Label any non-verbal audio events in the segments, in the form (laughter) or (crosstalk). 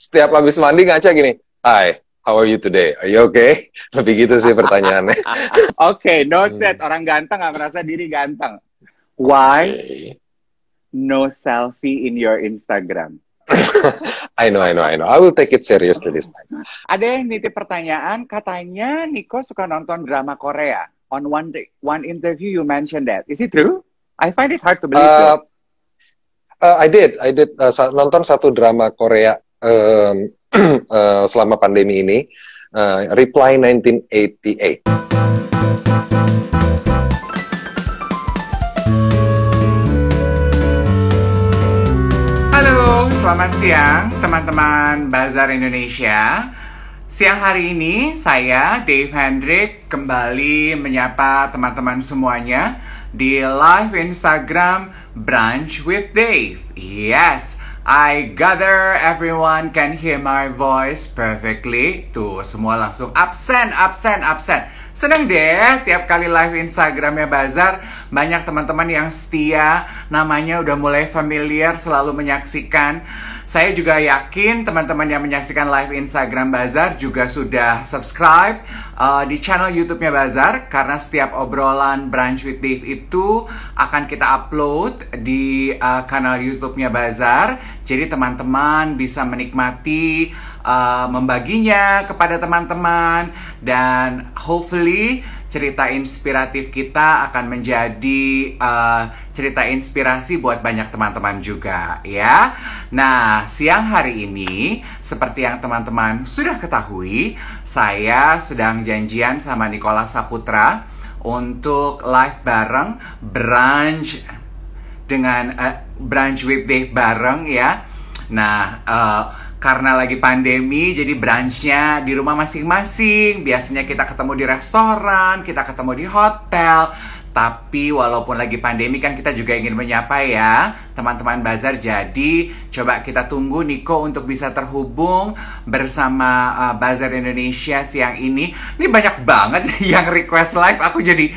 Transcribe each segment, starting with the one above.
setiap habis mandi ngaca gini, "Hai, how are you today? Are you okay?" (laughs) Lebih gitu sih pertanyaannya. Oke, (laughs) okay, noted. Hmm. Orang ganteng nggak merasa diri ganteng. Why okay. no selfie in your Instagram? (laughs) I know, I know, I know. I will take it seriously this time. Ada yang nitip pertanyaan, katanya Niko suka nonton drama Korea. On one day, one interview you mentioned that. Is it true? I find it hard to believe. Uh, uh, I did, I did uh, nonton satu drama Korea uh, (clears throat) uh, selama pandemi ini, uh, Reply 1988. Halo, selamat siang teman-teman Bazar Indonesia. Siang hari ini saya Dave Hendrik kembali menyapa teman-teman semuanya di live Instagram Brunch with Dave. Yes, I gather everyone can hear my voice perfectly. Tuh, semua langsung absen, absen, absen. Seneng deh, tiap kali live Instagramnya Bazar, banyak teman-teman yang setia, namanya udah mulai familiar, selalu menyaksikan saya juga yakin teman-teman yang menyaksikan live Instagram Bazar juga sudah subscribe uh, di channel YouTube-nya Bazar karena setiap obrolan Brunch with Dave itu akan kita upload di uh, kanal YouTube-nya Bazar. Jadi teman-teman bisa menikmati uh, membaginya kepada teman-teman dan hopefully cerita inspiratif kita akan menjadi uh, cerita inspirasi buat banyak teman-teman juga ya. Nah, siang hari ini seperti yang teman-teman sudah ketahui, saya sedang janjian sama Nikola Saputra untuk live bareng brunch dengan uh, brunch with Dave bareng ya. Nah, uh, karena lagi pandemi jadi brunchnya di rumah masing-masing biasanya kita ketemu di restoran kita ketemu di hotel tapi walaupun lagi pandemi kan kita juga ingin menyapa ya teman-teman bazar. Jadi coba kita tunggu Niko untuk bisa terhubung bersama uh, Bazar Indonesia siang ini. Ini banyak banget (laughs) yang request live. Aku jadi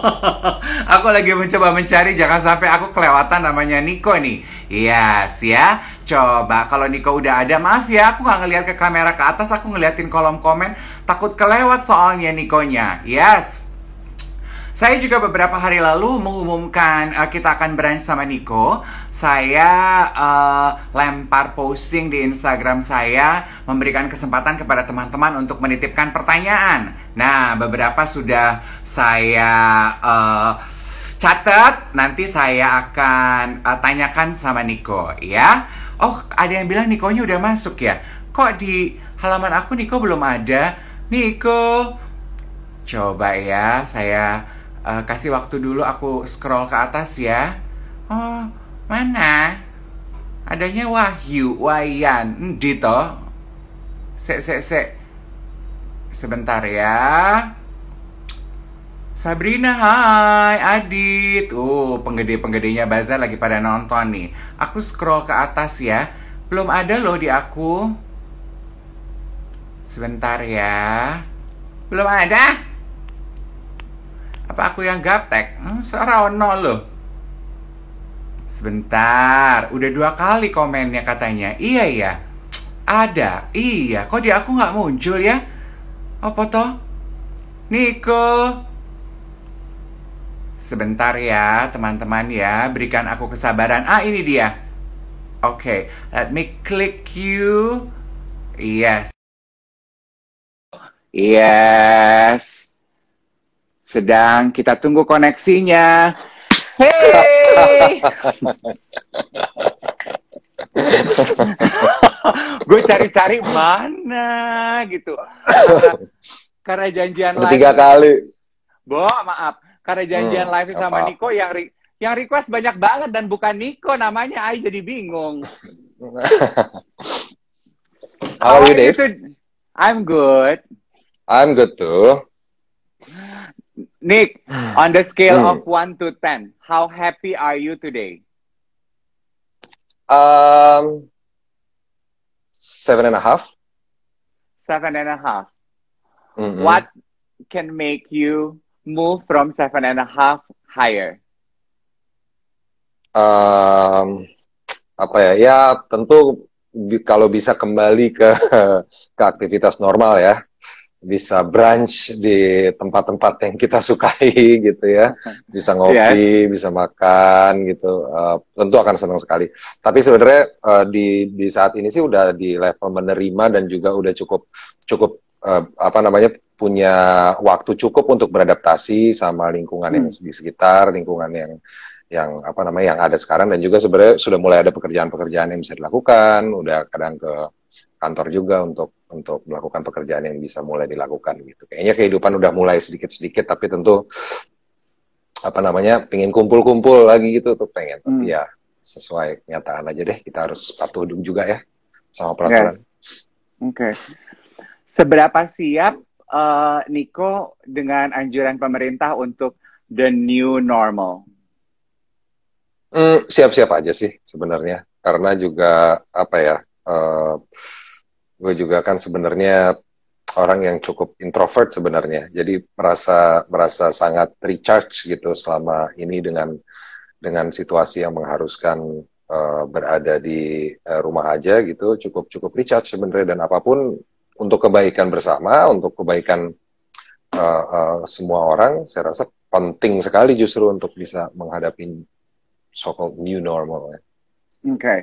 (laughs) aku lagi mencoba mencari jangan sampai aku kelewatan namanya Niko nih. Yes ya. Coba kalau Niko udah ada, maaf ya aku nggak ngeliat ke kamera ke atas, aku ngeliatin kolom komen, takut kelewat soalnya Nikonya. Yes. Saya juga beberapa hari lalu mengumumkan uh, kita akan brunch sama Niko. Saya uh, lempar posting di Instagram saya memberikan kesempatan kepada teman-teman untuk menitipkan pertanyaan. Nah, beberapa sudah saya uh, catat, nanti saya akan uh, tanyakan sama Niko ya oh ada yang bilang Nikonya udah masuk ya kok di halaman aku Niko belum ada Niko coba ya saya uh, kasih waktu dulu aku scroll ke atas ya oh mana adanya Wahyu Wayan Dito se se se sebentar ya Sabrina, hai Adit. Oh, penggede-penggedenya bazar lagi pada nonton nih. Aku scroll ke atas ya. Belum ada loh di aku. Sebentar ya. Belum ada? Apa aku yang gaptek? Hmm, seorang ono loh. Sebentar, udah dua kali komennya katanya. Iya iya, ada. Iya, kok di aku nggak muncul ya? Apa toh? Niko, Sebentar ya, teman-teman ya. Berikan aku kesabaran. Ah, ini dia. Oke, okay. let me click you. Yes. Yes. Sedang kita tunggu koneksinya. Hey. (laughs) gue cari-cari mana gitu. (laughs) Karena, janjian lagi. Tiga kali. Bo, maaf. Karena janjian hmm, live sama apa. Niko yang re yang request banyak banget dan bukan Niko namanya, Ai jadi bingung. (laughs) How are you, Dave? I'm good. I'm good too. Nick, (sighs) on the scale hmm. of 1 to 10, how happy are you today? Um, seven and a half. Seven and a half. Mm -hmm. What can make you move from seven and a half higher? Um, apa ya? Ya tentu kalau bisa kembali ke ke aktivitas normal ya bisa brunch di tempat-tempat yang kita sukai gitu ya bisa (laughs) ngopi yeah. bisa makan gitu uh, tentu akan senang sekali tapi sebenarnya uh, di di saat ini sih udah di level menerima dan juga udah cukup cukup uh, apa namanya punya waktu cukup untuk beradaptasi sama lingkungan hmm. yang di sekitar, lingkungan yang yang apa namanya yang ada sekarang dan juga sebenarnya sudah mulai ada pekerjaan-pekerjaan yang bisa dilakukan, udah kadang ke kantor juga untuk untuk melakukan pekerjaan yang bisa mulai dilakukan gitu. Kayaknya kehidupan udah mulai sedikit-sedikit tapi tentu apa namanya pengen kumpul-kumpul lagi gitu tuh pengen hmm. tapi ya sesuai kenyataan aja deh kita harus patuh juga ya sama peraturan. Oke. okay. Seberapa siap uh, eh, Niko dengan anjuran pemerintah untuk the new normal? Hmm, siap-siap mm, aja sih sebenarnya, karena juga apa ya, uh, eh, gue juga kan sebenarnya orang yang cukup introvert sebenarnya, jadi merasa merasa sangat recharge gitu selama ini dengan dengan situasi yang mengharuskan uh, berada di uh, rumah aja gitu, cukup cukup recharge sebenarnya dan apapun untuk kebaikan bersama, untuk kebaikan uh, uh, semua orang, saya rasa penting sekali justru untuk bisa menghadapi so-called new normal. Ya. Oke. Okay.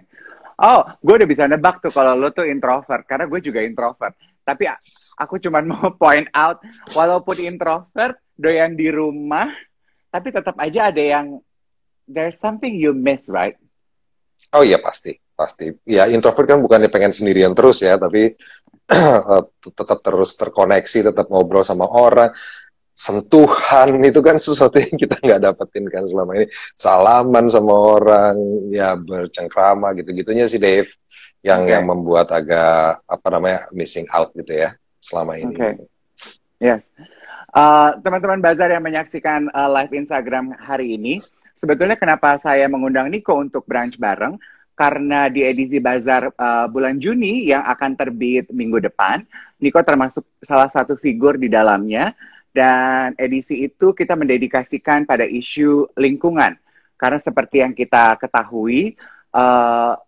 Oh, gue udah bisa nebak tuh kalau lo tuh introvert, karena gue juga introvert. Tapi aku cuman (laughs) mau point out, walaupun introvert, doyan di rumah, tapi tetap aja ada yang there's something you miss, right? Oh iya pasti pasti ya introvert kan bukannya pengen sendirian terus ya tapi (clears throat) eh, tetap terus terkoneksi tetap ngobrol sama orang sentuhan itu kan sesuatu yang kita nggak dapetin kan selama ini salaman sama orang ya bercengkrama gitu-gitunya sih Dave yang okay. yang membuat agak apa namanya missing out gitu ya selama ini. Okay. Yes. Uh, teman-teman bazar yang menyaksikan uh, live Instagram hari ini, sebetulnya kenapa saya mengundang Nico untuk brunch bareng? karena di edisi bazar uh, bulan Juni yang akan terbit minggu depan, Niko termasuk salah satu figur di dalamnya dan edisi itu kita mendedikasikan pada isu lingkungan karena seperti yang kita ketahui uh,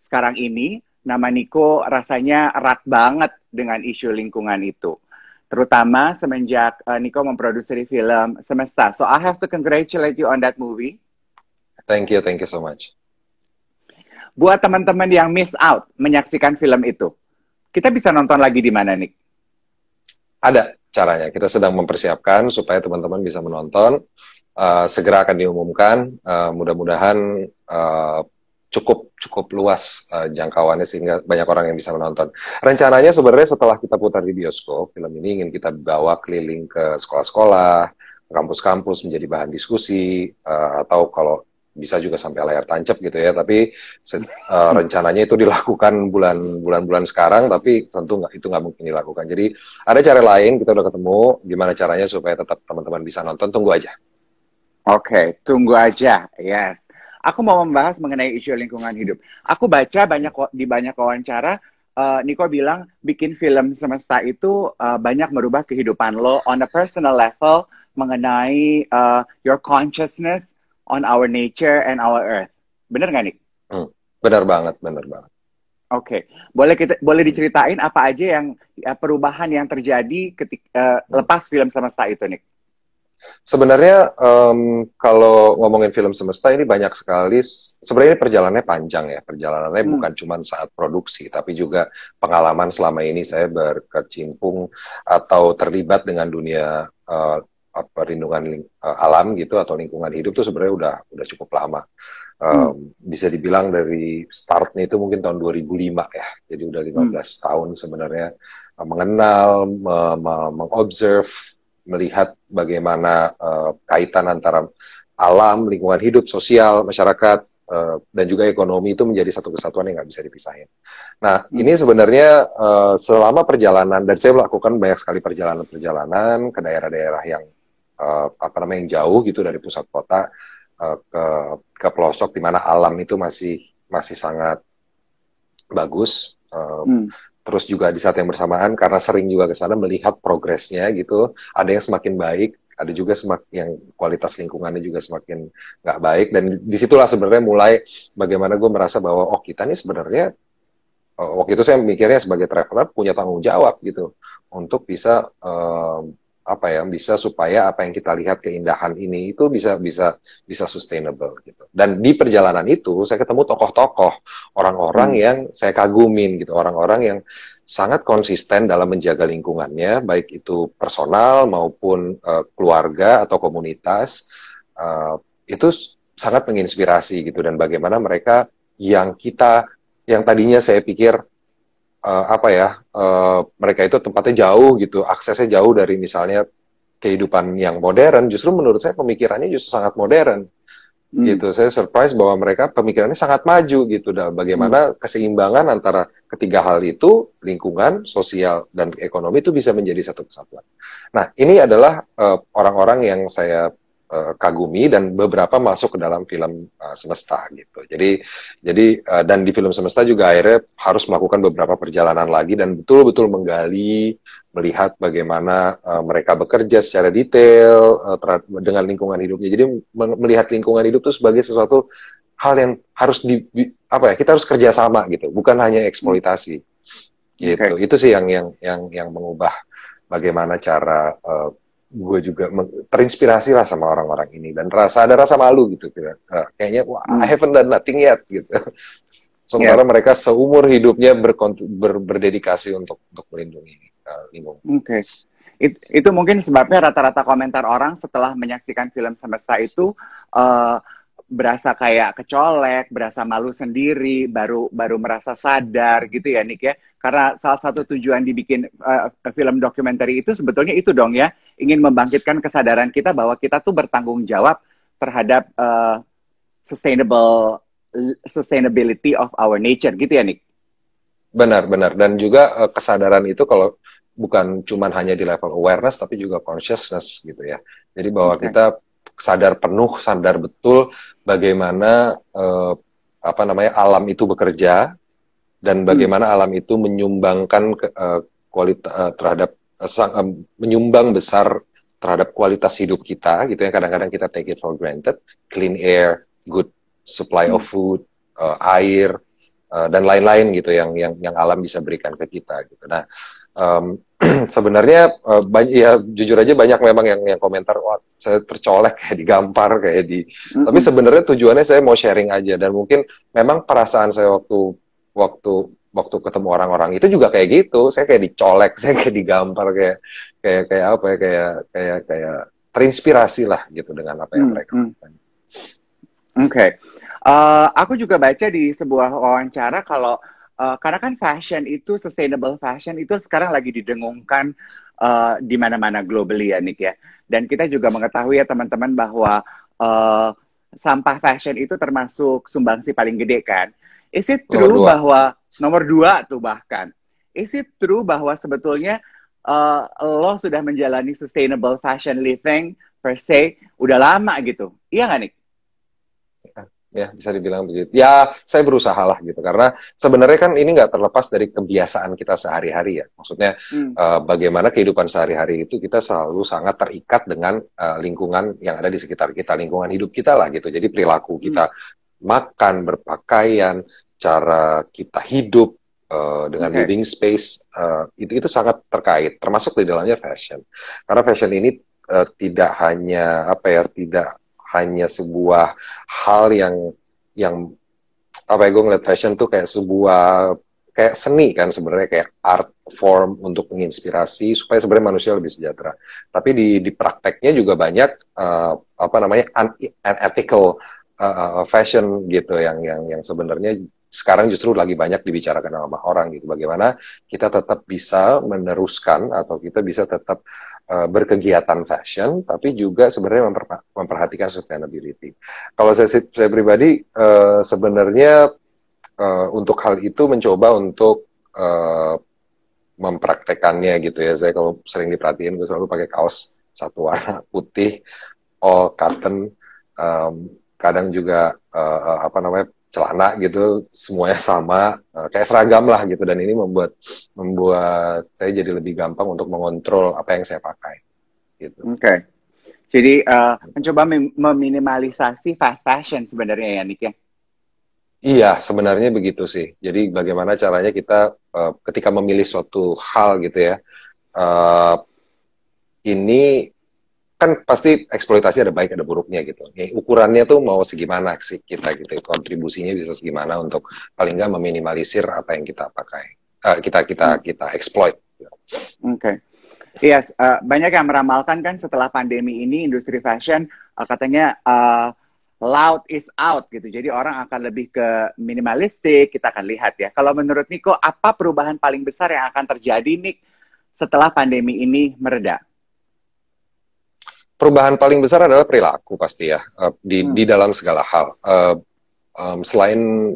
sekarang ini nama Niko rasanya erat banget dengan isu lingkungan itu terutama semenjak uh, Niko memproduksi film Semesta. So I have to congratulate you on that movie. Thank you, thank you so much buat teman-teman yang miss out menyaksikan film itu, kita bisa nonton lagi di mana, nih? Ada caranya. Kita sedang mempersiapkan supaya teman-teman bisa menonton. Uh, segera akan diumumkan. Uh, Mudah-mudahan uh, cukup cukup luas uh, jangkauannya sehingga banyak orang yang bisa menonton. Rencananya sebenarnya setelah kita putar di bioskop, film ini ingin kita bawa keliling ke sekolah-sekolah, kampus-kampus menjadi bahan diskusi uh, atau kalau bisa juga sampai layar tancap gitu ya tapi uh, rencananya itu dilakukan bulan bulan bulan sekarang tapi tentu nggak itu nggak mungkin dilakukan jadi ada cara lain kita udah ketemu gimana caranya supaya tetap teman-teman bisa nonton tunggu aja oke okay, tunggu aja yes aku mau membahas mengenai isu lingkungan hidup aku baca banyak di banyak wawancara uh, Niko bilang bikin film semesta itu uh, banyak merubah kehidupan lo on a personal level mengenai uh, your consciousness on our nature and our earth. Bener nggak nih? Hmm, bener banget, bener banget. Oke, okay. boleh kita boleh diceritain apa aja yang ya, perubahan yang terjadi ketika uh, eh, hmm. lepas film semesta itu, nih? Sebenarnya um, kalau ngomongin film semesta ini banyak sekali. Sebenarnya ini perjalanannya panjang ya, perjalanannya hmm. bukan cuma saat produksi, tapi juga pengalaman selama ini saya berkecimpung atau terlibat dengan dunia uh, perlindungan uh, alam gitu atau lingkungan hidup tuh sebenarnya udah udah cukup lama. Um, hmm. Bisa dibilang dari startnya itu mungkin tahun 2005 ya, jadi udah 15 hmm. tahun sebenarnya uh, mengenal, me me mengobserve, melihat bagaimana uh, kaitan antara alam, lingkungan hidup, sosial, masyarakat uh, dan juga ekonomi itu menjadi satu kesatuan yang nggak bisa dipisahin. Nah, hmm. ini sebenarnya uh, selama perjalanan dan saya melakukan banyak sekali perjalanan-perjalanan ke daerah-daerah yang uh, apa namanya yang jauh gitu dari pusat kota uh, ke ke pelosok di mana alam itu masih masih sangat bagus. Uh, hmm. Terus juga di saat yang bersamaan karena sering juga ke sana melihat progresnya gitu, ada yang semakin baik, ada juga semak yang kualitas lingkungannya juga semakin nggak baik dan disitulah sebenarnya mulai bagaimana gue merasa bahwa oh kita ini sebenarnya waktu itu saya mikirnya sebagai traveler punya tanggung jawab gitu untuk bisa uh, apa ya bisa supaya apa yang kita lihat keindahan ini itu bisa bisa bisa sustainable gitu dan di perjalanan itu saya ketemu tokoh-tokoh orang-orang hmm. yang saya kagumin gitu orang-orang yang sangat konsisten dalam menjaga lingkungannya baik itu personal maupun uh, keluarga atau komunitas uh, itu sangat menginspirasi gitu dan bagaimana mereka yang kita yang tadinya saya pikir uh, apa ya uh, mereka itu tempatnya jauh gitu aksesnya jauh dari misalnya kehidupan yang modern justru menurut saya pemikirannya justru sangat modern hmm. gitu saya surprise bahwa mereka pemikirannya sangat maju gitu dan bagaimana hmm. keseimbangan antara ketiga hal itu lingkungan sosial dan ekonomi itu bisa menjadi satu kesatuan nah ini adalah eh, orang-orang uh, orang -orang yang saya Eh, kagumi dan beberapa masuk ke dalam film uh, semesta gitu. Jadi jadi uh, dan di film semesta juga akhirnya harus melakukan beberapa perjalanan lagi dan betul-betul menggali melihat bagaimana uh, mereka bekerja secara detail uh, dengan lingkungan hidupnya. Jadi melihat lingkungan hidup itu sebagai sesuatu hal yang harus di apa ya kita harus kerjasama gitu, bukan hanya eksploitasi. Gitu. Okay. Itu sih yang yang yang yang mengubah bagaimana cara uh, gue juga terinspirasi lah sama orang-orang ini dan rasa ada rasa malu gitu kira eh, kayaknya wah I hmm. haven't done nothing yet gitu (laughs) sementara yeah. mereka seumur hidupnya ber berdedikasi untuk untuk melindungi uh, lingkungan. Oke, okay. It, itu mungkin sebabnya rata-rata komentar orang setelah menyaksikan film semesta itu uh, berasa kayak kecolek, berasa malu sendiri, baru baru merasa sadar gitu ya Nick ya. Karena salah satu ya. tujuan dibikin uh, film dokumenter itu sebetulnya itu dong ya, ingin membangkitkan kesadaran kita bahwa kita tuh bertanggung jawab terhadap uh, sustainable sustainability of our nature gitu ya Nick. Benar, benar. Dan juga uh, kesadaran itu kalau bukan cuman hanya di level awareness tapi juga consciousness gitu ya. Jadi bahwa okay. kita sadar penuh, sadar betul bagaimana uh, apa namanya alam itu bekerja dan hmm. bagaimana hmm. alam itu menyumbangkan ke, kualitas uh, terhadap menyumbang besar terhadap kualitas hidup kita gitu ya kadang-kadang kita take it for granted clean air good supply of hmm. food uh, air uh, dan lain-lain gitu yang yang yang alam bisa berikan ke kita gitu nah um, (clears throat) sebenarnya uh, banyak ya jujur aja banyak memang yang yang komentar wah saya tercolek (laughs) kayak digampar kayak di mm-hmm. tapi sebenarnya tujuannya saya mau sharing aja dan mungkin memang perasaan saya waktu waktu waktu ketemu orang-orang itu juga kayak gitu saya kayak dicolek (laughs) saya kayak digampar kayak kayak kayak apa ya kayak kayak kayak terinspirasi lah gitu dengan apa yang hmm, mereka hmm. lakukan. Hmm. Oke, okay. uh, eh, aku juga baca di sebuah wawancara kalau uh, karena kan fashion itu sustainable fashion itu sekarang lagi didengungkan uh, di mana-mana globally ya Nick ya. Dan kita juga mengetahui ya teman-teman bahwa uh, sampah fashion itu termasuk sumbangsi paling gede kan. Is it true bahwa nomor dua tuh bahkan. Is it true bahwa sebetulnya uh, lo sudah menjalani sustainable fashion living per se udah lama gitu? Iya nggak nih? ya bisa dibilang begitu. Ya saya berusaha lah gitu karena sebenarnya kan ini nggak terlepas dari kebiasaan kita sehari-hari ya. Maksudnya hmm. uh, bagaimana kehidupan sehari-hari itu kita selalu sangat terikat dengan uh, lingkungan yang ada di sekitar kita, lingkungan hidup kita lah gitu. Jadi perilaku kita hmm. makan, berpakaian, cara kita hidup uh, dengan okay. living space uh, itu itu sangat terkait termasuk di dalamnya fashion karena fashion ini uh, tidak hanya apa ya tidak hanya sebuah hal yang yang apa ya gue ngeliat fashion tuh kayak sebuah kayak seni kan sebenarnya kayak art form untuk menginspirasi supaya sebenarnya manusia lebih sejahtera. Tapi di di prakteknya juga banyak uh, apa namanya unethical uh, fashion gitu yang yang yang sebenarnya sekarang justru lagi banyak dibicarakan sama orang gitu bagaimana kita tetap bisa meneruskan atau kita bisa tetap uh, berkegiatan fashion tapi juga sebenarnya memper, memperhatikan sustainability kalau saya saya pribadi uh, sebenarnya uh, untuk hal itu mencoba untuk uh, mempraktekannya gitu ya saya kalau sering diperhatiin gue selalu pakai kaos satu warna (laughs) putih all cotton um, kadang juga uh, apa namanya celana gitu semuanya sama eh, kayak seragam lah gitu dan ini membuat membuat saya jadi lebih gampang untuk mengontrol apa yang saya pakai gitu. Oke. Okay. Jadi uh, mencoba meminimalisasi fast fashion sebenarnya ya Nick ya. Iya, sebenarnya begitu sih. Jadi bagaimana caranya kita uh, ketika memilih suatu hal gitu ya. Uh, ini kan pasti eksploitasi ada baik ada buruknya gitu. Ya, ukurannya tuh mau segimana sih kita gitu, kontribusinya bisa segimana untuk paling nggak meminimalisir apa yang kita pakai, uh, kita kita hmm. kita exploit. Gitu. Oke, okay. iya yes, uh, eh, banyak yang meramalkan kan setelah pandemi ini industri fashion uh, katanya uh, loud is out gitu. Jadi orang akan lebih ke minimalistik. Kita akan lihat ya. Kalau menurut Niko, apa perubahan paling besar yang akan terjadi nih setelah pandemi ini meredah? perubahan paling besar adalah perilaku pasti ya uh, di hmm. di dalam segala hal. Uh, um, selain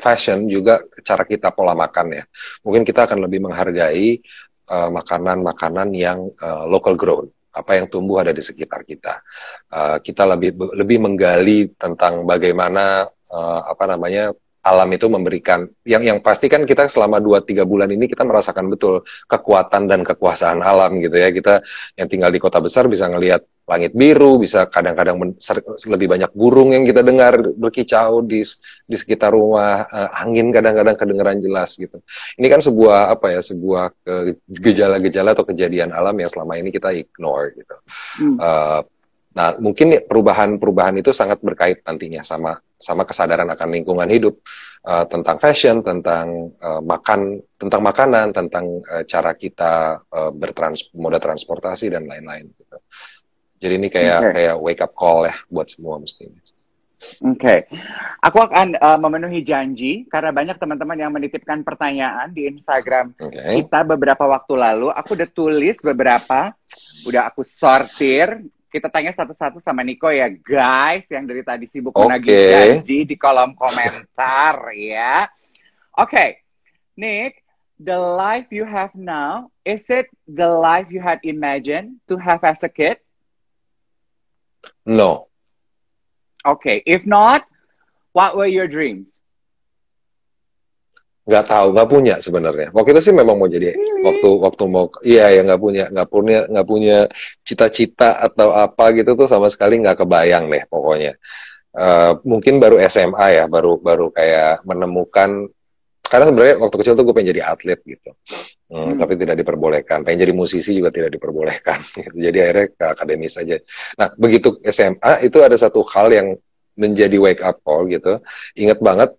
fashion juga cara kita pola makan ya. Mungkin kita akan lebih menghargai eh, makanan-makanan uh, yang uh, local grown apa yang tumbuh ada di sekitar kita. Uh, kita lebih lebih menggali tentang bagaimana uh, apa namanya alam itu memberikan. Yang yang pasti kan kita selama 2-3 bulan ini kita merasakan betul kekuatan dan kekuasaan alam gitu ya. Kita yang tinggal di kota besar bisa ngelihat langit biru, bisa kadang-kadang lebih banyak burung yang kita dengar berkicau di di sekitar rumah, uh, angin kadang-kadang kedengeran jelas gitu. Ini kan sebuah apa ya, sebuah eh, gejala-gejala atau kejadian alam yang selama ini kita ignore gitu. Hmm. Uh, Nah, mungkin perubahan-perubahan itu sangat berkait nantinya sama sama kesadaran akan lingkungan hidup uh, tentang fashion tentang uh, makan tentang makanan tentang uh, cara kita uh, bertrans moda transportasi dan lain-lain gitu. jadi ini kayak okay. kayak wake up call ya buat semua mestinya Oke, okay. aku akan uh, memenuhi janji karena banyak teman-teman yang menitipkan pertanyaan di Instagram okay. kita beberapa waktu lalu. Aku udah tulis beberapa, udah aku sortir kita tanya satu-satu sama Niko ya guys yang dari tadi sibuk okay. menagih janji di kolom komentar (laughs) ya. Oke, okay. Nick, the life you have now is it the life you had imagined to have as a kid? No. Okay, if not, what were your dreams? Gak tahu, gak punya sebenarnya. Waktu itu sih memang mau jadi waktu waktu mau iya ya nggak punya nggak punya nggak punya cita-cita atau apa gitu tuh sama sekali nggak kebayang deh pokoknya uh, mungkin baru SMA ya baru baru kayak menemukan karena sebenarnya waktu kecil tuh gue pengen jadi atlet gitu hmm, hmm. tapi tidak diperbolehkan pengen jadi musisi juga tidak diperbolehkan (laughs) gitu. jadi akhirnya ke akademis aja nah begitu SMA itu ada satu hal yang menjadi wake up call gitu inget banget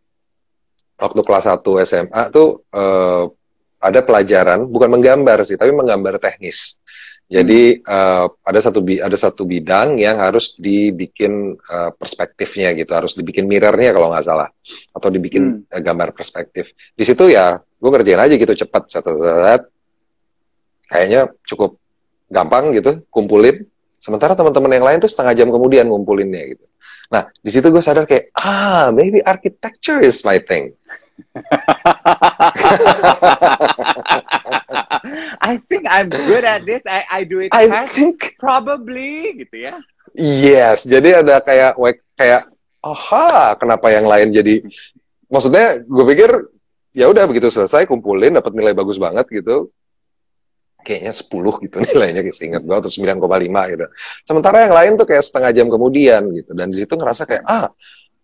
waktu kelas 1 SMA tuh uh, ada pelajaran bukan menggambar sih tapi menggambar teknis. Jadi uh, ada satu ada satu bidang yang harus dibikin uh, perspektifnya gitu, harus dibikin mirrornya kalau nggak salah, atau dibikin hmm. uh, gambar perspektif. Di situ ya gue ngerjain aja gitu cepat, satu saat, kayaknya cukup gampang gitu, kumpulin. Sementara teman-teman yang lain tuh setengah jam kemudian ngumpulinnya gitu. Nah di situ gue sadar kayak ah maybe architecture is my thing I think I'm good at this. I, I do it I fast. Think... Probably gitu ya. Yes, jadi ada kayak kayak aha, kenapa yang lain jadi maksudnya gue pikir ya udah begitu selesai kumpulin dapat nilai bagus banget gitu. Kayaknya 10 gitu (laughs) nilainya ingat gue atau 9,5 gitu. Sementara yang lain tuh kayak setengah jam kemudian gitu dan di situ ngerasa kayak ah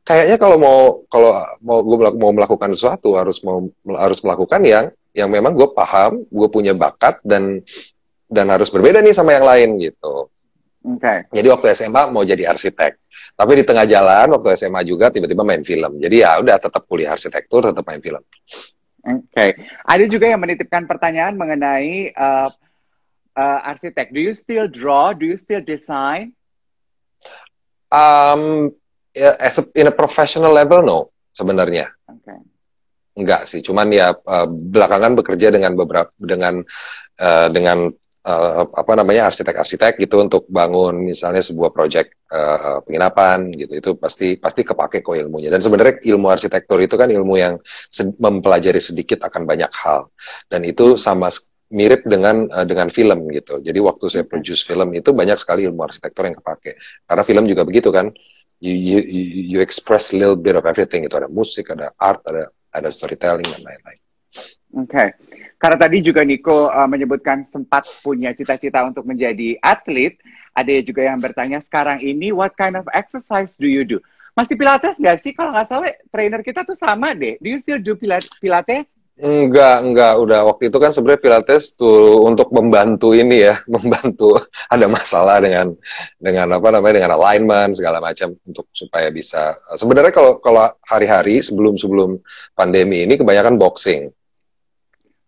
kayaknya kalau mau kalau mau gue mau melakukan sesuatu harus mau harus melakukan yang yang memang gue paham gue punya bakat dan dan harus berbeda nih sama yang lain gitu okay. jadi waktu SMA mau jadi arsitek tapi di tengah jalan waktu SMA juga tiba-tiba main film jadi ya udah tetap kuliah arsitektur tetap main film oke okay. ada juga yang menitipkan pertanyaan mengenai uh, uh, arsitek do you still draw do you still design um, Ya, as a, in a professional level no sebenarnya. Okay. Enggak sih, cuman ya uh, belakangan bekerja dengan beberapa dengan uh, dengan uh, apa namanya arsitek-arsitek gitu untuk bangun misalnya sebuah proyek uh, penginapan gitu itu pasti pasti kepake kok ilmunya dan sebenarnya ilmu arsitektur itu kan ilmu yang sed mempelajari sedikit akan banyak hal dan itu sama mirip dengan uh, dengan film gitu jadi waktu saya produce film itu banyak sekali ilmu arsitektur yang kepake karena film juga begitu kan you, you you express a little bit of everything itu ada musik ada art ada ada storytelling dan lain-lain. Oke, okay. karena tadi juga Niko uh, menyebutkan sempat punya cita-cita untuk menjadi atlet. Ada juga yang bertanya sekarang ini what kind of exercise do you do? Masih pilates nggak sih? Kalau nggak salah trainer kita tuh sama deh. Do you still do pilates? Enggak, enggak. Udah waktu itu kan sebenarnya Pilates tuh untuk membantu ini ya, (laughs) membantu ada masalah dengan dengan apa namanya dengan alignment segala macam untuk supaya bisa. Sebenarnya kalau kalau hari-hari sebelum sebelum pandemi ini kebanyakan boxing.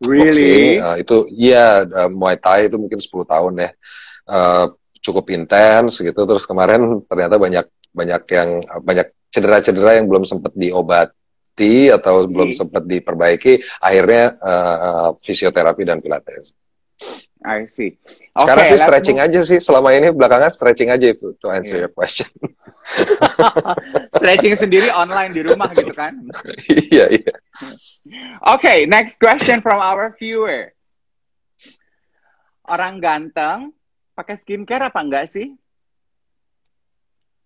Really? Boxing, uh, itu ya uh, Muay Thai itu mungkin 10 tahun ya. Uh, cukup intens gitu terus kemarin ternyata banyak banyak yang banyak cedera-cedera yang belum sempat diobat diikuti atau belum sempat diperbaiki, akhirnya uh, fisioterapi dan pilates. I see. Okay, Sekarang sih stretching move. aja sih selama ini belakangan stretching aja itu to answer yeah. your question. (laughs) stretching sendiri online di rumah gitu kan? (laughs) Iya iya. Oke, next question from our viewer. Orang ganteng pakai skincare apa enggak sih?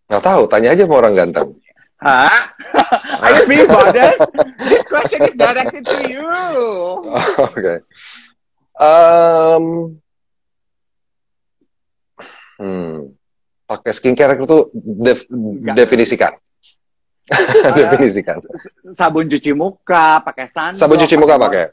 Nggak tahu, tanya aja sama orang ganteng. Huh? Are you being bothered? this question is directed to you. Oh, okay. Um, hmm. Pakai skincare itu def definisikan. (laughs) definisikan. Sabun cuci muka, pakai sunblock. Sabun cuci muka pakai.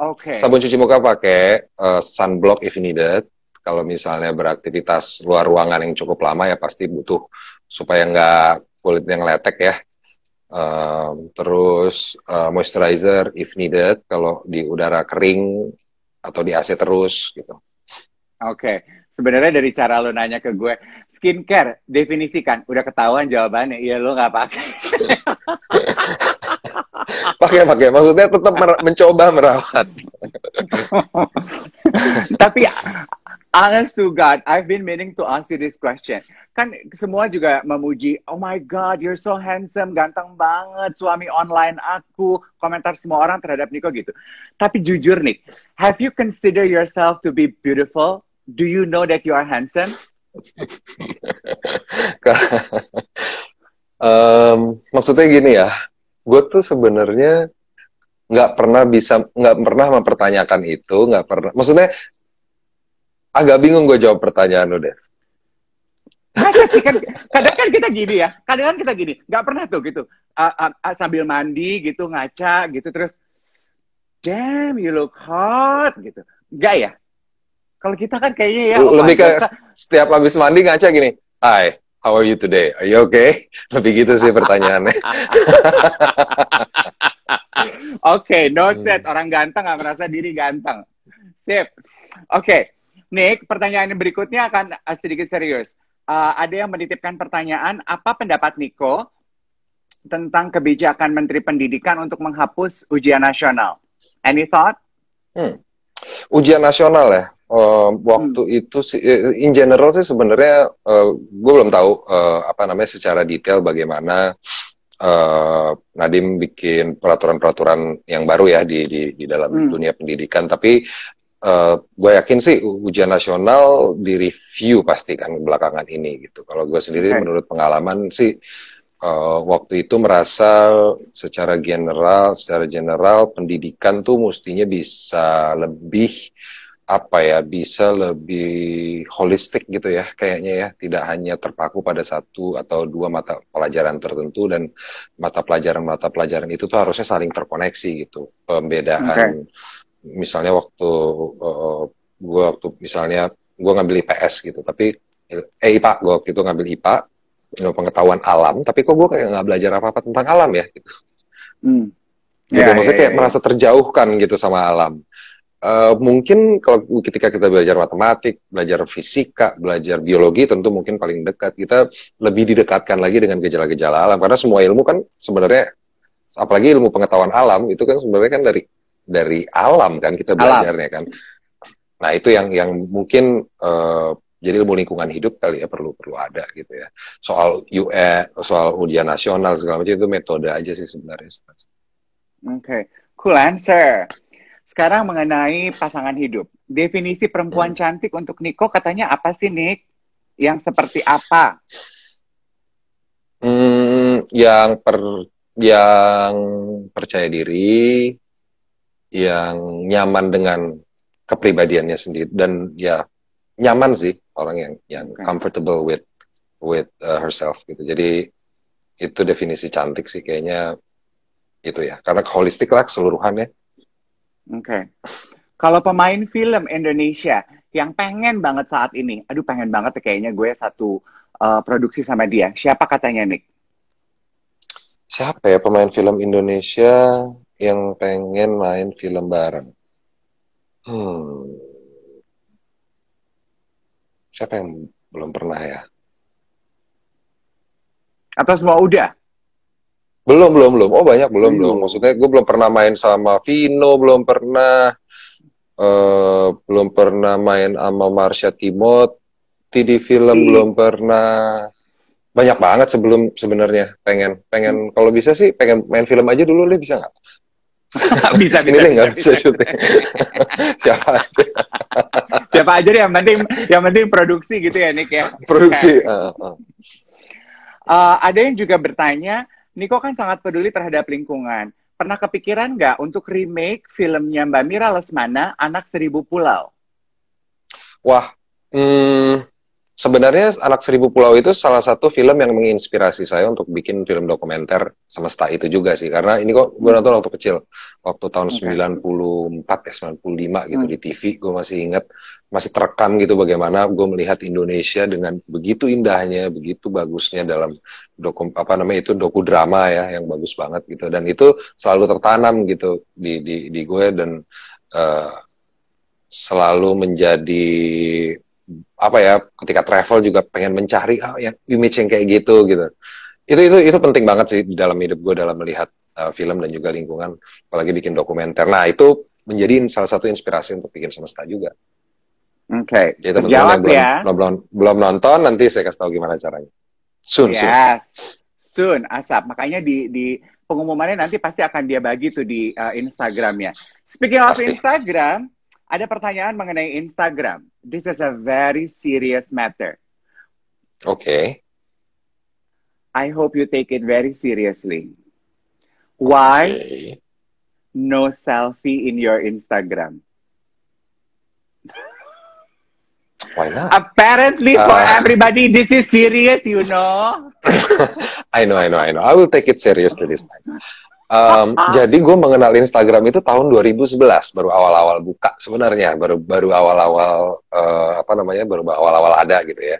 Oke. Okay. Sabun cuci muka pakai uh, sunblock if needed. Kalau misalnya beraktivitas luar ruangan yang cukup lama ya pasti butuh supaya nggak kulit yang letek ya. Um, terus uh, moisturizer if needed kalau di udara kering atau di AC terus gitu. Oke, okay. sebenarnya dari cara lo nanya ke gue, skincare definisikan, udah ketahuan jawabannya, iya lo nggak pakai. (laughs) pakai pakai, maksudnya tetap mer mencoba merawat. (laughs) Tapi honest to God, I've been meaning to ask you this question. Kan semua juga memuji, oh my God, you're so handsome, ganteng banget, suami online aku, komentar semua orang terhadap Niko gitu. Tapi jujur nih, have you consider yourself to be beautiful? Do you know that you are handsome? um, (laughs) maksudnya gini ya, gue tuh sebenarnya nggak pernah bisa nggak pernah mempertanyakan itu nggak pernah maksudnya agak bingung gue jawab pertanyaan lu, des kan, kan, kan, kadang kan kita gini ya, kadang kan kita gini, nggak pernah tuh gitu uh, uh, uh, sambil mandi gitu ngaca gitu terus, damn you look hot gitu, nggak ya? Kalau kita kan kayaknya ya oh lebih ke setiap habis mandi ngaca gini, hi how are you today, are you okay? (laughs) Lebih gitu sih pertanyaannya. (laughs) Oke, okay, noted. Hmm. Orang ganteng nggak merasa diri ganteng. Sip. Oke, okay. Nick, pertanyaan berikutnya akan eh, sedikit serius. Uh, ada yang menitipkan pertanyaan, apa pendapat Niko tentang kebijakan Menteri Pendidikan untuk menghapus ujian nasional? Any thought? Hmm. Ujian nasional ya. Uh, waktu hmm. itu in general sih sebenarnya uh, gue belum tahu uh, apa namanya secara detail bagaimana uh, Nadim bikin peraturan-peraturan yang baru ya di di, di dalam hmm. dunia pendidikan. Tapi uh, eh, gue yakin sih ujian nasional di review pasti kan belakangan ini gitu. Kalau gue sendiri okay. menurut pengalaman sih uh, waktu itu merasa secara general, secara general pendidikan tuh mestinya bisa lebih apa ya bisa lebih holistik gitu ya kayaknya ya tidak hanya terpaku pada satu atau dua mata pelajaran tertentu dan mata pelajaran mata pelajaran itu tuh harusnya saling terkoneksi gitu pembedaan okay misalnya waktu uh, eh, gue waktu misalnya gue ngambil IPS gitu tapi eh IPA gue waktu itu ngambil IPA pengetahuan alam tapi kok gue kayak nggak belajar apa apa tentang alam ya gitu, hmm. gitu ya, maksudnya ya, kayak ya. ya. merasa terjauhkan gitu sama alam Uh, mungkin kalau ketika kita belajar matematik, belajar fisika, belajar biologi tentu mungkin paling dekat kita lebih didekatkan lagi dengan gejala-gejala alam karena semua ilmu kan sebenarnya apalagi ilmu pengetahuan alam itu kan sebenarnya kan dari dari alam kan kita belajarnya kan. Nah itu yang yang mungkin uh, jadi ilmu lingkungan hidup kali ya perlu perlu ada gitu ya. Soal UE, soal ujian nasional segala macam itu metode aja sih sebenarnya. Oke, okay. cool answer. Sekarang mengenai pasangan hidup. Definisi perempuan hmm. cantik untuk Niko katanya apa sih Nik? Yang seperti apa? Hmm, yang per yang percaya diri, yang nyaman dengan kepribadiannya sendiri dan ya nyaman sih orang yang yang okay. comfortable with with uh, herself gitu. Jadi itu definisi cantik sih kayaknya itu ya. Karena holistik lah keseluruhannya. Oke. Okay. Kalau pemain film Indonesia yang pengen banget saat ini, aduh pengen banget ya kayaknya gue satu uh, produksi sama dia. Siapa katanya Nick? Siapa ya pemain film Indonesia? yang pengen main film bareng? Hmm. Siapa yang belum pernah ya? Atau semua udah? Belum, belum, belum. Oh banyak belum, hmm. belum. Maksudnya gue belum pernah main sama Vino, belum pernah. Uh, belum pernah main sama Marsha Timot. Di film hmm. belum pernah banyak banget sebelum sebenarnya pengen pengen hmm. kalau bisa sih pengen main film aja dulu deh bisa nggak (laughs) bisa ini nggak bisa syuting (laughs) siapa aja (laughs) siapa aja deh, yang penting yang penting produksi gitu ya Nick ya produksi uh, uh. Uh, ada yang juga bertanya Niko kan sangat peduli terhadap lingkungan pernah kepikiran nggak untuk remake filmnya Mbak Mira Lesmana Anak Seribu Pulau wah hmm, sebenarnya Anak Seribu Pulau itu salah satu film yang menginspirasi saya untuk bikin film dokumenter semesta itu juga sih. Karena ini kok gue nonton waktu kecil, waktu tahun okay. 94 ya, 95 gitu hmm. di TV, gue masih ingat, masih terekam gitu bagaimana gue melihat Indonesia dengan begitu indahnya, begitu bagusnya dalam dokum apa namanya itu doku drama ya yang bagus banget gitu dan itu selalu tertanam gitu di di, di gue dan uh, selalu menjadi apa ya ketika travel juga pengen mencari oh, yang image yang kayak gitu gitu itu itu itu penting banget sih dalam hidup gue dalam melihat uh, film dan juga lingkungan apalagi bikin dokumenter nah itu menjadi salah satu inspirasi untuk bikin semesta juga oke okay. jadi teman belum, ya. belum, belum belum nonton nanti saya kasih tahu gimana caranya soon yes. soon soon asap makanya di di pengumumannya nanti pasti akan dia bagi tuh di uh, Instagram ya speaking of pasti. Instagram ada pertanyaan mengenai Instagram. This is a very serious matter. Oke. Okay. I hope you take it very seriously. Why okay. no selfie in your Instagram? Why not? Apparently, for uh, everybody, this is serious, you know. (laughs) I know, I know, I know. I will take it seriously this time. Um, jadi gue mengenal Instagram itu tahun 2011 baru awal-awal buka sebenarnya baru baru awal-awal uh, apa namanya baru awal-awal ada gitu ya.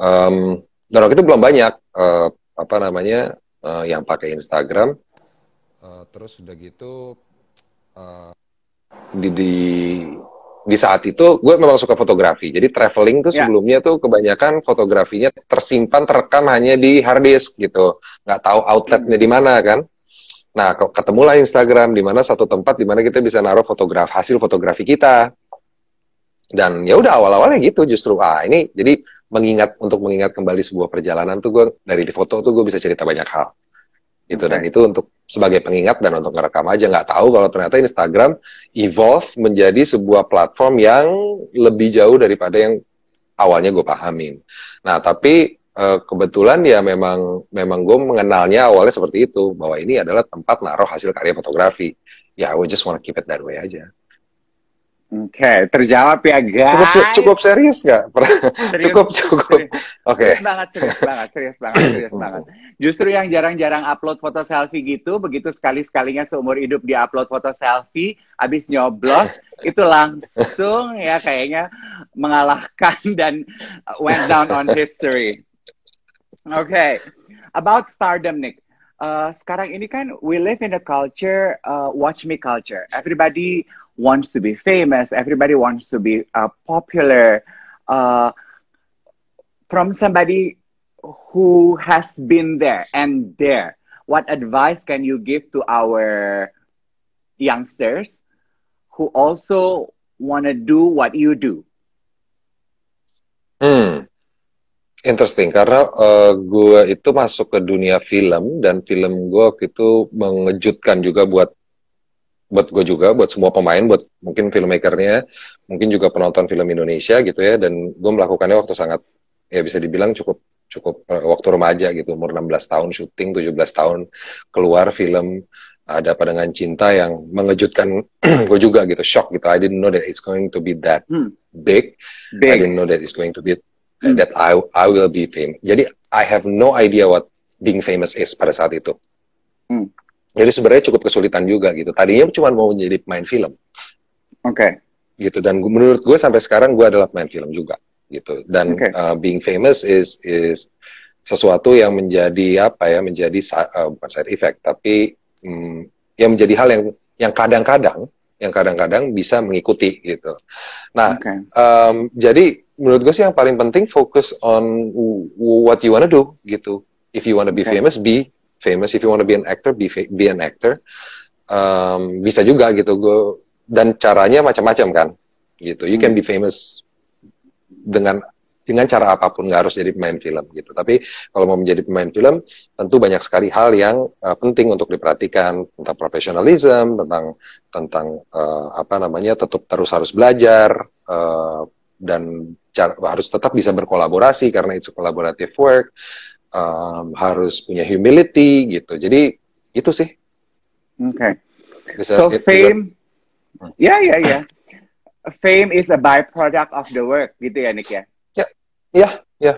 Um, dan waktu itu belum banyak uh, apa namanya uh, yang pakai Instagram. Uh, terus udah gitu uh, di, di di saat itu gue memang suka fotografi. Jadi traveling tuh ya. sebelumnya yeah. tuh kebanyakan fotografinya tersimpan terekam hanya di hard disk gitu. Gak tahu outletnya di mana kan. Nah, ketemulah Instagram di mana satu tempat di mana kita bisa naruh fotografi hasil fotografi kita. Dan ya udah awal-awalnya gitu justru ah ini jadi mengingat untuk mengingat kembali sebuah perjalanan tuh gue dari di foto tuh gue bisa cerita banyak hal gitu dan itu untuk sebagai pengingat dan untuk ngerekam aja nggak tahu kalau ternyata Instagram evolve menjadi sebuah platform yang lebih jauh daripada yang awalnya gue pahamin. Nah tapi uh, kebetulan ya memang memang gue mengenalnya awalnya seperti itu bahwa ini adalah tempat naruh hasil karya fotografi. Ya, yeah, we just wanna keep it that way aja. Oke, okay, terjawab ya guys. Cukup, cukup serius nggak? (laughs) cukup, cukup. (laughs) Oke. Okay. Serius banget, serius banget, serius banget, serius hmm. banget. Justru yang jarang-jarang upload foto selfie gitu, begitu sekali-sekalinya seumur hidup dia upload foto selfie, abis nyoblos, (laughs) itu langsung ya kayaknya mengalahkan dan uh, went down on history. okay. About stardom, Nick. Uh, sekarang ini kan we live in a culture, uh, watch me culture. Everybody wants to be famous. Everybody wants to be uh, popular. Uh, from somebody who has been there and there, what advice can you give to our youngsters who also want to do what you do? Mm. interesting karena uh, eh, gue itu masuk ke dunia film dan film gue waktu itu mengejutkan juga buat buat gue juga, buat semua pemain, buat mungkin filmmakernya, mungkin juga penonton film Indonesia gitu ya. Dan gue melakukannya waktu sangat ya bisa dibilang cukup cukup eh, waktu remaja gitu, umur 16 tahun syuting, 17 tahun keluar film ada dengan cinta yang mengejutkan (clears throat) gue juga gitu, shock gitu. I didn't know that it's going to be that big. Hmm. big. I didn't know that it's going to be hmm. that I I will be famous. Jadi I have no idea what being famous is pada saat itu. Hmm. Jadi sebenarnya cukup kesulitan juga gitu. Tadinya cuma mau menjadi pemain film. Oke. Okay. Gitu dan menurut gue sampai sekarang gue adalah pemain film juga gitu. Dan okay. uh, being famous is is sesuatu yang menjadi apa ya menjadi uh, bukan side effect tapi um, yang menjadi hal yang yang kadang-kadang yang kadang-kadang bisa mengikuti gitu. Nah, okay. um, jadi menurut gue sih yang paling penting fokus on what you wanna do gitu. If you wanna be okay. famous, be famous. If you wanna be an actor, be be an actor. Um, bisa juga gitu gue dan caranya macam-macam kan gitu. You hmm. can be famous dengan dengan cara apapun nggak harus jadi pemain film gitu. Tapi kalau mau menjadi pemain film, tentu banyak sekali hal yang uh, penting untuk diperhatikan tentang profesionalisme, tentang tentang uh, apa namanya tetap terus harus belajar uh, dan cara, harus tetap bisa berkolaborasi karena itu collaborative work um, harus punya humility gitu jadi itu sih oke okay. so it, fame hmm. ya ya ya fame is a byproduct of the work gitu ya Nick ya ya ya ya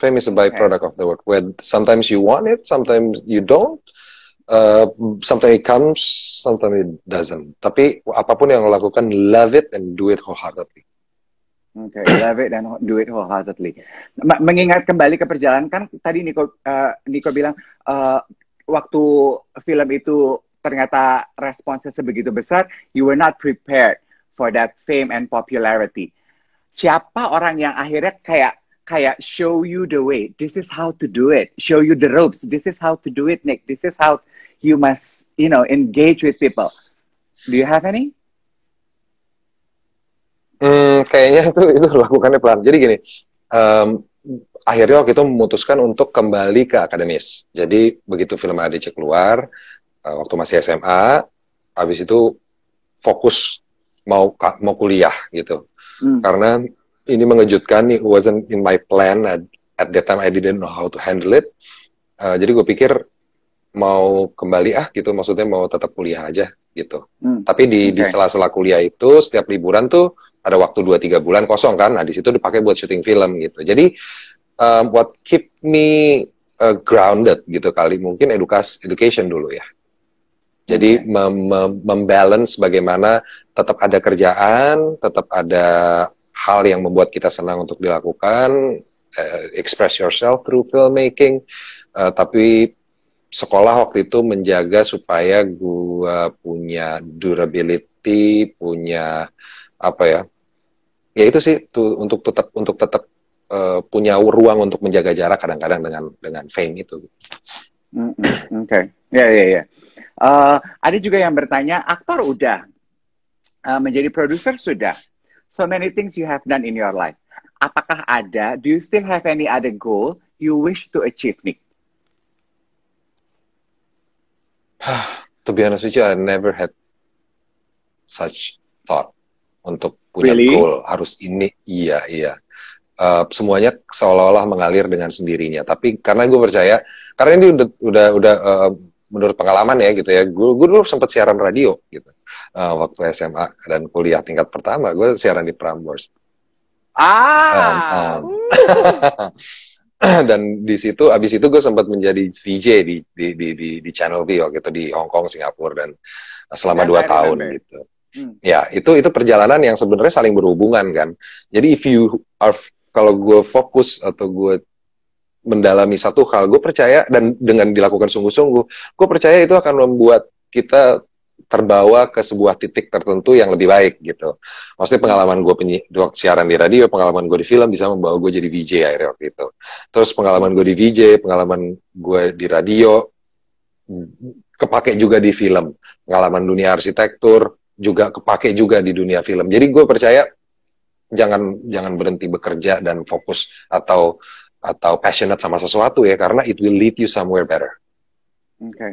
fame is a byproduct okay. of the work when sometimes you want it sometimes you don't Uh, sometimes it comes, sometimes it doesn't. Tapi apapun yang lo lakukan, love it and do it wholeheartedly. Oke, okay, love it and do it wholeheartedly. Mengingat kembali ke perjalanan kan tadi Niko uh, eh, Niko bilang uh, waktu film itu ternyata responsnya sebegitu besar, you were not prepared for that fame and popularity. Siapa orang yang akhirnya kayak kayak show you the way, this is how to do it, show you the ropes, this is how to do it, Nick, this is how you must you know engage with people. Do you have any? Hmm, kayaknya itu itu lakukannya pelan. Jadi gini, um, akhirnya waktu itu memutuskan untuk kembali ke akademis. Jadi begitu film ADC keluar, uh, waktu masih SMA, habis itu fokus mau mau kuliah gitu. Hmm. Karena ini mengejutkan, it wasn't in my plan at, at that time I didn't know how to handle it. Uh, jadi gue pikir mau kembali ah gitu, maksudnya mau tetap kuliah aja gitu. Hmm. Tapi di okay. di sela-sela kuliah itu setiap liburan tuh ada waktu 2 3 bulan kosong kan. Nah, di situ dipakai buat syuting film gitu. Jadi eh, um, what keep me uh, grounded gitu kali mungkin edukasi education dulu ya. Jadi okay. mem mem membalance bagaimana tetap ada kerjaan, tetap ada hal yang membuat kita senang untuk dilakukan, uh, express yourself through filmmaking, uh, tapi sekolah waktu itu menjaga supaya gue punya durability, punya apa ya? Ya itu sih tuh, untuk tetap untuk tetap uh, eh, punya ruang untuk menjaga jarak kadang-kadang dengan dengan fame itu. Mm, mm, mm, oke, ya ya ya. Eh, ada juga yang bertanya, aktor udah uh, menjadi produser sudah. So many things you have done in your life. Apakah ada? Do you still have any other goal you wish to achieve, Nick? (sighs) to be honest with you, I never had such thought untuk punya really? goal harus ini iya iya uh, semuanya seolah-olah mengalir dengan sendirinya tapi karena gue percaya karena ini udah udah udah uh, menurut pengalaman ya gitu ya gue gue dulu sempat siaran radio gitu uh, waktu SMA dan kuliah tingkat pertama gue siaran di Prambors ah um, um. (laughs) (clears throat) dan di situ abis itu gue sempat menjadi VJ di di di di, di Channel V waktu itu di Hong Kong Singapura dan selama iya, dua tahun ya. gitu hmm. ya itu itu perjalanan yang sebenarnya saling berhubungan kan jadi if you are kalau gue fokus atau gue mendalami satu hal gue percaya dan dengan dilakukan sungguh-sungguh gue percaya itu akan membuat kita terbawa ke sebuah titik tertentu yang lebih baik gitu. Maksudnya pengalaman gue di waktu siaran di radio, pengalaman gue di film bisa membawa gue jadi VJ akhirnya waktu itu. Terus pengalaman gue di VJ, pengalaman gue di radio, kepake juga di film. Pengalaman dunia arsitektur juga kepake juga di dunia film. Jadi gue percaya jangan jangan berhenti bekerja dan fokus atau atau passionate sama sesuatu ya karena it will lead you somewhere better. Oke. Okay.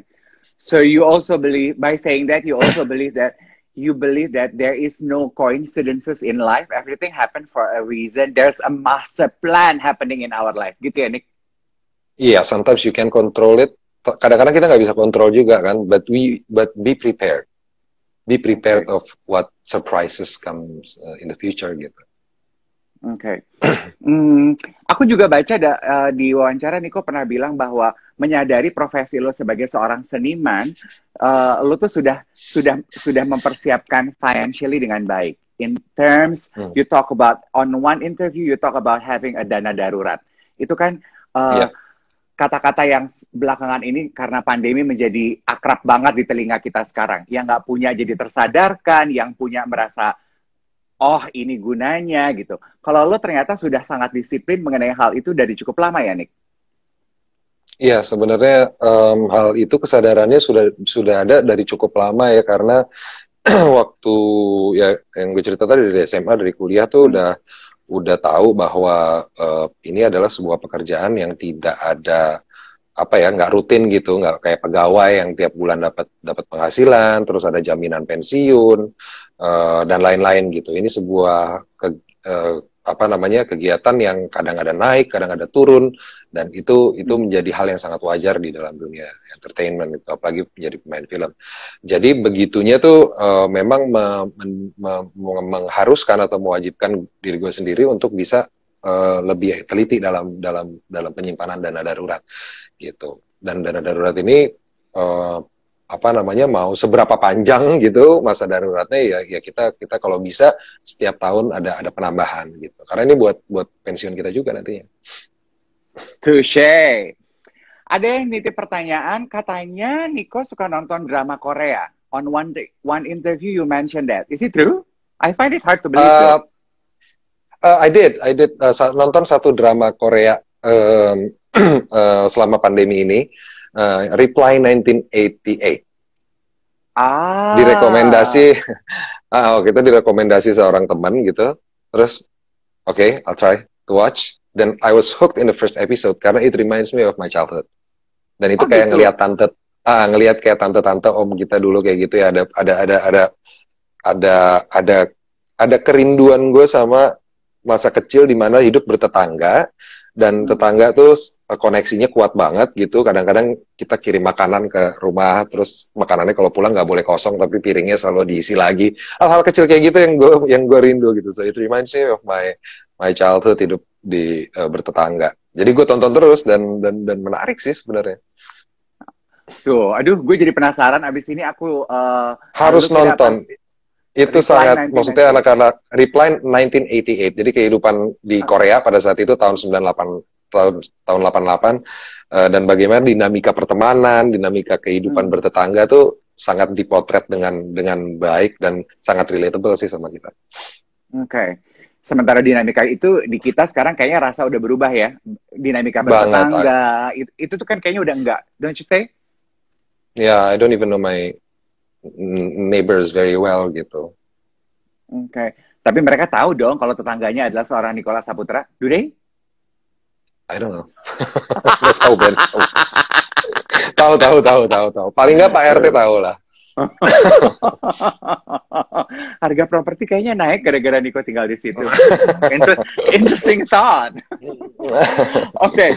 So you also believe by saying that you also believe that you believe that there is no coincidences in life. Everything happened for a reason. There's a master plan happening in our life. Gitu ya, Nick? Iya, yeah, sometimes you can control it. Kadang-kadang kita nggak bisa kontrol juga kan, but we but be prepared. Be prepared okay. of what surprises comes uh, in the future gitu. Oke. Okay. Hmm, aku juga baca da, uh, di wawancara Niko pernah bilang bahwa menyadari profesi lo sebagai seorang seniman, uh, lo tuh sudah sudah sudah mempersiapkan financially dengan baik. In terms, hmm. you talk about on one interview you talk about having a dana darurat. Itu kan eh, iya. kata-kata uh, yeah. yang belakangan ini karena pandemi menjadi akrab banget di telinga kita sekarang. Yang nggak punya jadi tersadarkan, yang punya merasa oh ini gunanya gitu. Kalau lo ternyata sudah sangat disiplin mengenai hal itu dari cukup lama ya, Nick? Iya, sebenarnya um, hal itu kesadarannya sudah sudah ada dari cukup lama ya karena (clears throat) waktu ya yang gue cerita tadi dari SMA dari kuliah tuh udah udah tahu bahwa uh, ini adalah sebuah pekerjaan yang tidak ada apa ya nggak rutin gitu nggak kayak pegawai yang tiap bulan dapat dapat penghasilan terus ada jaminan pensiun Eh, dan lain-lain gitu. Ini sebuah ke, uh, apa namanya kegiatan yang kadang ada naik, kadang ada turun, dan itu itu hmm. menjadi hal yang sangat wajar di dalam dunia entertainment, itu, apalagi menjadi pemain film. Jadi begitunya tuh uh, memang me, me, me, mengharuskan atau mewajibkan diri gue sendiri untuk bisa uh, lebih teliti dalam dalam dalam penyimpanan dana darurat gitu. Dan dana darurat ini uh, apa namanya mau seberapa panjang gitu masa daruratnya ya ya kita kita kalau bisa setiap tahun ada ada penambahan gitu karena ini buat buat pensiun kita juga nantinya. Touche. Ada yang nitip pertanyaan katanya Niko suka nonton drama Korea. On one day, one interview you mentioned that. Is it true? I find it hard to believe. Uh, uh, I did, I did uh, nonton satu drama Korea um, (clears throat) uh, selama pandemi ini uh, Reply 1988. Ah. Direkomendasi, (laughs) ah, oh, kita direkomendasi seorang teman gitu. Terus, oke, okay, I'll try to watch. Then I was hooked in the first episode karena it reminds me of my childhood. Dan itu oh, kayak gitu? ngelihat tante, ah, ngelihat kayak tante-tante om kita dulu kayak gitu ya. Ada, ada, ada, ada, ada, ada, ada kerinduan gue sama masa kecil di mana hidup bertetangga dan hmm. tetangga tuh eh, koneksinya kuat banget gitu. Kadang-kadang kita kirim makanan ke rumah, terus makanannya kalau pulang nggak boleh kosong, tapi piringnya selalu diisi lagi. Hal-hal kecil kayak gitu yang gue yang gue rindu gitu. So it reminds me of my my childhood hidup di uh, bertetangga. Jadi gue tonton terus dan dan dan menarik sih sebenarnya. Tuh, aduh, gue jadi penasaran. Abis ini aku uh, harus nonton itu reply sangat maksudnya anak-anak reply 1988 jadi kehidupan di ah. Korea pada saat itu tahun 98 tahun tahun 88 eh, dan bagaimana dinamika pertemanan dinamika kehidupan hmm. bertetangga itu sangat dipotret dengan dengan baik dan sangat relatable sih sama kita oke okay. sementara dinamika itu di kita sekarang kayaknya rasa udah berubah ya dinamika bertetangga Banget, itu, itu tuh kan kayaknya udah enggak don't you say Ya, yeah, I don't even know my neighbors very well gitu. Oke, okay. tapi mereka tahu dong kalau tetangganya adalah seorang Nikola Saputra, do they? I don't know. (laughs) tahu Ben. tahu tahu tahu tahu tahu. Paling nggak Pak RT tahu lah. (laughs) Harga properti kayaknya naik gara-gara Niko tinggal di situ. (laughs) Inter interesting thought. (laughs) Oke, okay.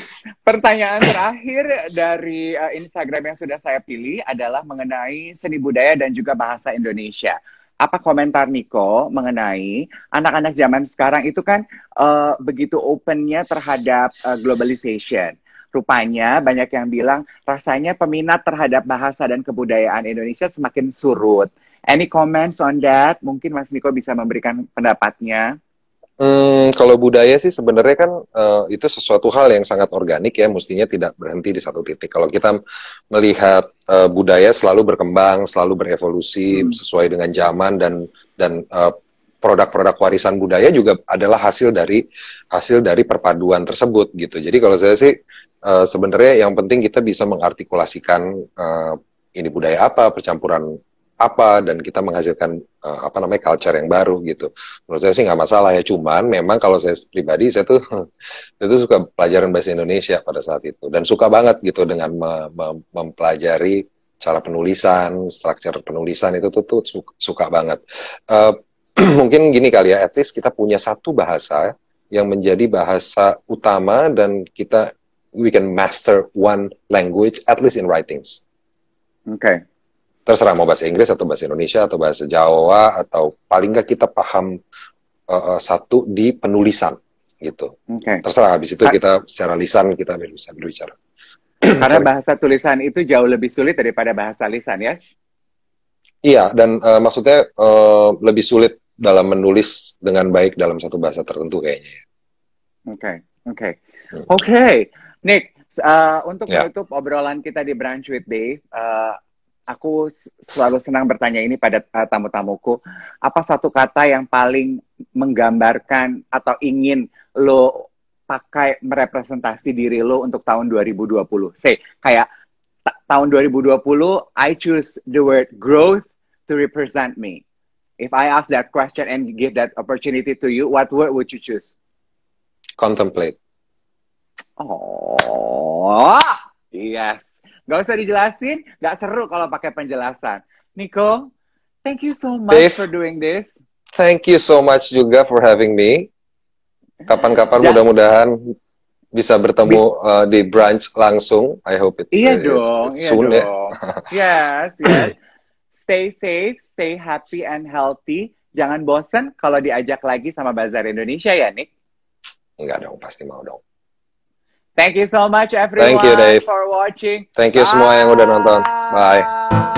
pertanyaan terakhir dari uh, Instagram yang sudah saya pilih adalah mengenai seni budaya dan juga bahasa Indonesia apa komentar Niko mengenai anak-anak zaman sekarang itu kan uh, begitu opennya terhadap uh, globalization. Rupanya banyak yang bilang rasanya peminat terhadap bahasa dan kebudayaan Indonesia semakin surut. Any comments on that? Mungkin Mas Niko bisa memberikan pendapatnya. Hmm, kalau budaya sih sebenarnya kan uh, itu sesuatu hal yang sangat organik ya, mestinya tidak berhenti di satu titik. Kalau kita melihat uh, budaya selalu berkembang, selalu berevolusi hmm. sesuai dengan zaman dan dan uh, produk-produk warisan budaya juga adalah hasil dari hasil dari perpaduan tersebut gitu. Jadi kalau saya sih Eh, sebenarnya yang penting kita bisa mengartikulasikan uh, ini budaya apa, percampuran apa, dan kita menghasilkan uh, apa namanya culture yang baru gitu. Menurut saya sih nggak masalah ya, cuman memang kalau saya pribadi saya tuh itu (laughs) suka pelajaran bahasa Indonesia pada saat itu dan suka banget gitu dengan me me mempelajari cara penulisan, struktur penulisan itu tuh, tuh suka, suka banget. Uh, (clears throat) mungkin gini kali ya, at least kita punya satu bahasa yang menjadi bahasa utama dan kita we can master one language at least in writings. Oke. Okay. Terserah mau bahasa Inggris atau bahasa Indonesia atau bahasa Jawa atau paling nggak kita paham uh, satu di penulisan gitu. Okay. Terserah habis itu kita secara lisan kita bisa berbicara. (clears throat) Karena bahasa tulisan itu jauh lebih sulit daripada bahasa lisan ya. Iya, dan uh, maksudnya uh, lebih sulit dalam menulis dengan baik dalam satu bahasa tertentu kayaknya. Oke. Ya. Okay. Oke, okay. Hmm. oke, okay. Nick. Uh, untuk yeah. menutup obrolan kita di Branch with Dave, uh, aku selalu senang bertanya ini pada uh, tamu-tamuku. Apa satu kata yang paling menggambarkan atau ingin lo pakai merepresentasi diri lo untuk tahun 2020? Say, kayak tahun 2020, I choose the word growth to represent me. If I ask that question and give that opportunity to you, what word would you choose? contemplate? Oh, yes. Gak usah dijelasin, gak seru kalau pakai penjelasan. Nico, thank you so much Dave, for doing this. Thank you so much juga for having me. Kapan-kapan ya. mudah-mudahan bisa bertemu uh, di brunch langsung. I hope it's, iya uh, dong, it's, it's iya soon ya. dong. ya. (laughs) yes, yes. Stay safe, stay happy and healthy. Jangan bosen kalau diajak lagi sama Bazar Indonesia ya, Nick. Enggak dong, pasti mau dong. Thank you so much everyone Thank you, Dave. for watching. Thank you Bye. semua yang udah nonton. Bye.